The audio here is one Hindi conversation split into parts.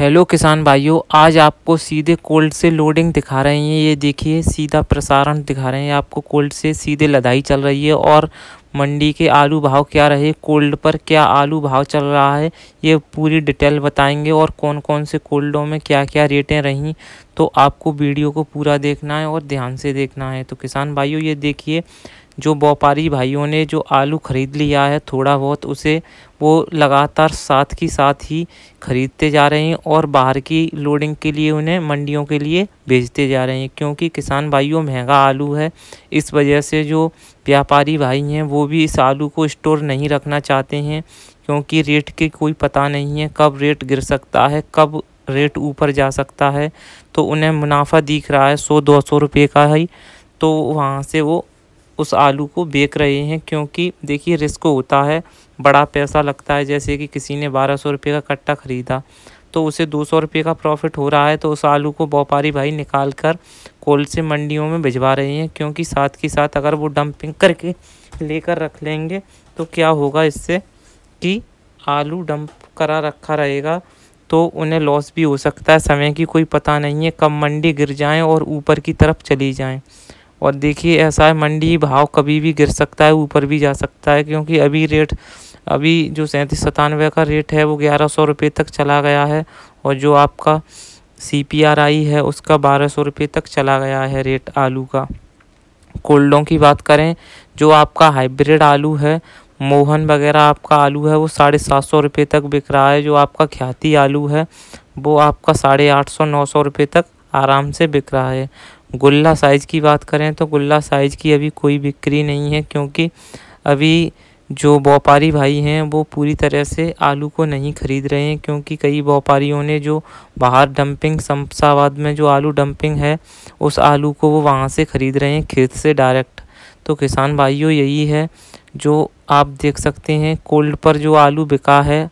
हेलो किसान भाइयों आज आपको सीधे कोल्ड से लोडिंग दिखा रहे हैं ये देखिए सीधा प्रसारण दिखा रहे हैं आपको कोल्ड से सीधे लदाई चल रही है और मंडी के आलू भाव क्या रहे कोल्ड पर क्या आलू भाव चल रहा है ये पूरी डिटेल बताएंगे और कौन कौन से कोल्डों में क्या क्या रेटें रहीं तो आपको वीडियो को पूरा देखना है और ध्यान से देखना है तो किसान भाइयों ये देखिए जो व्यापारी भाइयों ने जो आलू ख़रीद लिया है थोड़ा बहुत उसे वो लगातार साथ ही साथ ही ख़रीदते जा रहे हैं और बाहर की लोडिंग के लिए उन्हें मंडियों के लिए भेजते जा रहे हैं क्योंकि किसान भाइयों महंगा आलू है इस वजह से जो व्यापारी भाई हैं वो भी इस आलू को स्टोर नहीं रखना चाहते हैं क्योंकि रेट के कोई पता नहीं है कब रेट गिर सकता है कब रेट ऊपर जा सकता है तो उन्हें मुनाफा दिख रहा है सौ दो सौ रुपये का ही तो वहाँ से वो उस आलू को बेच रहे हैं क्योंकि देखिए रिस्क होता है बड़ा पैसा लगता है जैसे कि किसी ने बारह सौ रुपये का कट्टा ख़रीदा तो उसे दो सौ रुपये का प्रॉफिट हो रहा है तो उस आलू को व्यापारी भाई निकाल कर कोल से मंडियों में भिजवा रहे हैं क्योंकि साथ के साथ अगर वो डंपिंग करके लेकर रख लेंगे तो क्या होगा इससे कि आलू डंप करा रखा रहेगा तो उन्हें लॉस भी हो सकता है समय की कोई पता नहीं है कब मंडी गिर जाएँ और ऊपर की तरफ चली जाएँ और देखिए ऐसा है मंडी भाव कभी भी गिर सकता है ऊपर भी जा सकता है क्योंकि अभी रेट अभी जो सैंतीस सतानवे का रेट है वो ग्यारह सौ रुपये तक चला गया है और जो आपका सी पी आर आई है उसका बारह सौ रुपये तक चला गया है रेट आलू का कोल्डों की बात करें जो आपका हाइब्रिड आलू है मोहन वगैरह आपका आलू है वो साढ़े सात सौ रुपये तक बिक रहा है जो आपका ख्याति आलू है वो आपका साढ़े आठ सौ नौ सौ रुपये तक आराम से बिक रहा है गुल्ला साइज़ की बात करें तो गुल्ला साइज़ की अभी कोई बिक्री नहीं है क्योंकि अभी जो व्यापारी भाई हैं वो पूरी तरह से आलू को नहीं ख़रीद रहे हैं क्योंकि कई व्यापारियों ने जो बाहर डंपिंग शमशाबाद में जो आलू डंपिंग है उस आलू को वो वहाँ से ख़रीद रहे हैं खेत से डायरेक्ट तो किसान भाइयों यही है जो आप देख सकते हैं कोल्ड पर जो आलू बिका है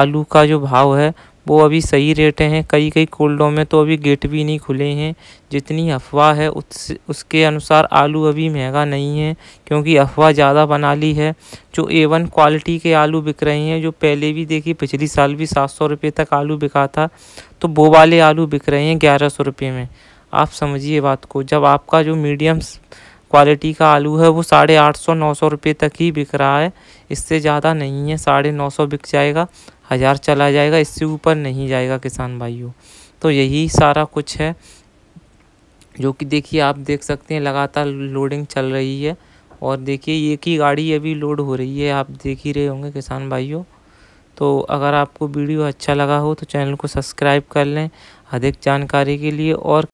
आलू का जो भाव है वो अभी सही रेट हैं कई कई कोल्डों में तो अभी गेट भी नहीं खुले हैं जितनी अफवाह है उस उसके अनुसार आलू अभी महंगा नहीं है क्योंकि अफवाह ज़्यादा बना ली है जो ए वन क्वालिटी के आलू बिक रहे हैं जो पहले भी देखिए पिछली साल भी सात सौ रुपये तक आलू बिका था तो वो वाले आलू बिक रहे हैं ग्यारह सौ रुपये में आप समझिए बात को जब आपका जो मीडियम क्वालिटी का आलू है वो साढ़े आठ सौ नौ सौ रुपये तक ही बिक रहा है इससे ज़्यादा नहीं है साढ़े नौ सौ बिक जाएगा हज़ार चला जाएगा इससे ऊपर नहीं जाएगा किसान भाइयों तो यही सारा कुछ है जो कि देखिए आप देख सकते हैं लगातार लोडिंग चल रही है और देखिए एक ही गाड़ी अभी लोड हो रही है आप देख ही रहे होंगे किसान भाइयों तो अगर आपको वीडियो अच्छा लगा हो तो चैनल को सब्सक्राइब कर लें अधिक जानकारी के लिए और